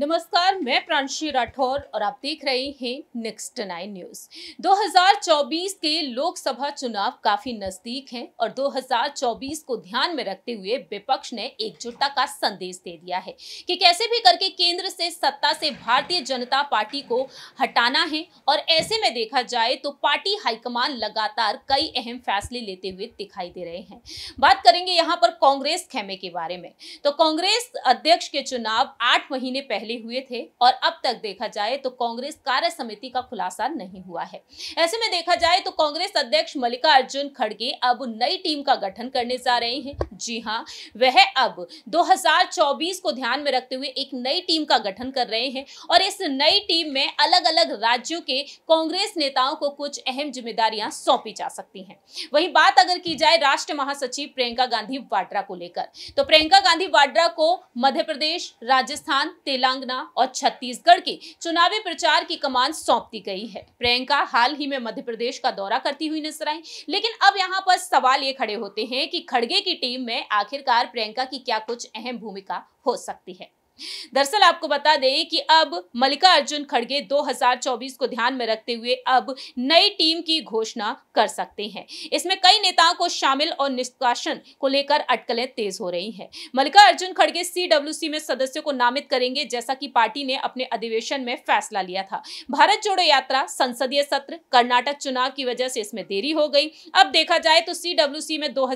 नमस्कार मैं प्रांशी राठौर और आप देख रहे हैं नेक्स्ट नाइन न्यूज 2024 के लोकसभा चुनाव काफी नजदीक हैं और 2024 को ध्यान में रखते हुए विपक्ष ने एकजुटता का संदेश दे दिया है कि कैसे भी करके केंद्र से सत्ता से भारतीय जनता पार्टी को हटाना है और ऐसे में देखा जाए तो पार्टी हाईकमान लगातार कई अहम फैसले लेते हुए दिखाई दे रहे हैं बात करेंगे यहाँ पर कांग्रेस खेमे के बारे में तो कांग्रेस अध्यक्ष के चुनाव आठ महीने पहले पहले हुए थे और अब तक देखा जाए तो कांग्रेस कार्य समिति का खुलासा नहीं हुआ है ऐसे में देखा जाए तो कांग्रेस अध्यक्ष मल्लिकार्जुन खड़गे अब नई टीम का गठन करने जा रहे हैं जी हाँ वह अब 2024 को ध्यान में रखते हुए एक नई टीम का गठन कर रहे हैं और इस नई टीम में अलग अलग राज्यों के कांग्रेस नेताओं को कुछ अहम जिम्मेदारियां सौंपी जा सकती हैं वहीं बात अगर की जाए राष्ट्र महासचिव प्रियंका गांधी वाड्रा को लेकर तो प्रियंका गांधी वाड्रा को मध्य प्रदेश राजस्थान तेलंगाना कांगना और छत्तीसगढ़ के चुनावी प्रचार की कमान सौंप दी गई है प्रियंका हाल ही में मध्य प्रदेश का दौरा करती हुई नजर आई लेकिन अब यहाँ पर सवाल ये खड़े होते हैं कि खड़गे की टीम में आखिरकार प्रियंका की क्या कुछ अहम भूमिका हो सकती है दरअसल आपको बता दें कि अब मल्लिका अर्जुन खड़गे 2024 को ध्यान में रखते हुए अब नई टीम की घोषणा कर सकते हैं इसमें कई नेताओं को शामिल और निष्कासन को लेकर अटकलें तेज हो रही हैं मल्लिका अर्जुन खड़गे सीडब्ल्यूसी में सदस्यों को नामित करेंगे जैसा कि पार्टी ने अपने अधिवेशन में फैसला लिया था भारत जोड़ो यात्रा संसदीय सत्र कर्नाटक चुनाव की वजह से इसमें देरी हो गई अब देखा जाए तो सी में दो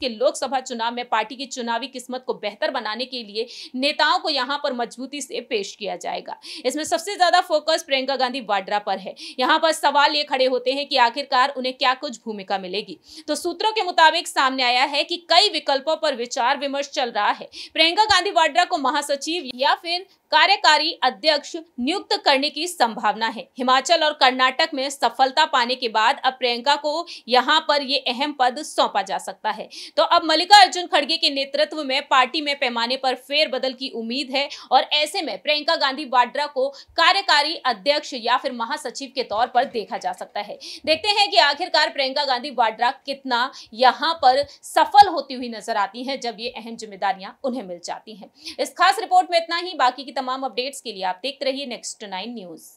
के लोकसभा चुनाव में पार्टी की चुनावी किस्मत को बेहतर बनाने के लिए नेताओं को यहाँ पर मजबूती से पेश किया जाएगा इसमें सबसे ज्यादा फोकस प्रियंका गांधी वाड्रा पर है यहाँ पर सवाल ये खड़े होते हैं कि आखिरकार उन्हें क्या कुछ भूमिका मिलेगी तो सूत्रों के मुताबिक सामने आया है कि कई विकल्पों पर विचार विमर्श चल रहा है प्रियंका गांधी वाड्रा को महासचिव या फिर कार्यकारी अध्यक्ष नियुक्त करने की संभावना है हिमाचल और कर्नाटक में सफलता पाने के बाद अब प्रियंका को यहां पर ये अहम पद सौंपा जा सकता है तो अब मल्लिका अर्जुन खड़गे के नेतृत्व में पार्टी में पैमाने पर फेरबदल की उम्मीद है और ऐसे में प्रियंका गांधी वाड्रा को कार्यकारी अध्यक्ष या फिर महासचिव के तौर पर देखा जा सकता है देखते हैं कि आखिरकार प्रियंका गांधी वाड्रा कितना यहाँ पर सफल होती हुई नजर आती है जब ये अहम जिम्मेदारियां उन्हें मिल जाती है इस खास रिपोर्ट में इतना ही बाकी तमाम अपडेट्स के लिए आप देखते रहिए नेक्स्ट नाइन न्यूज़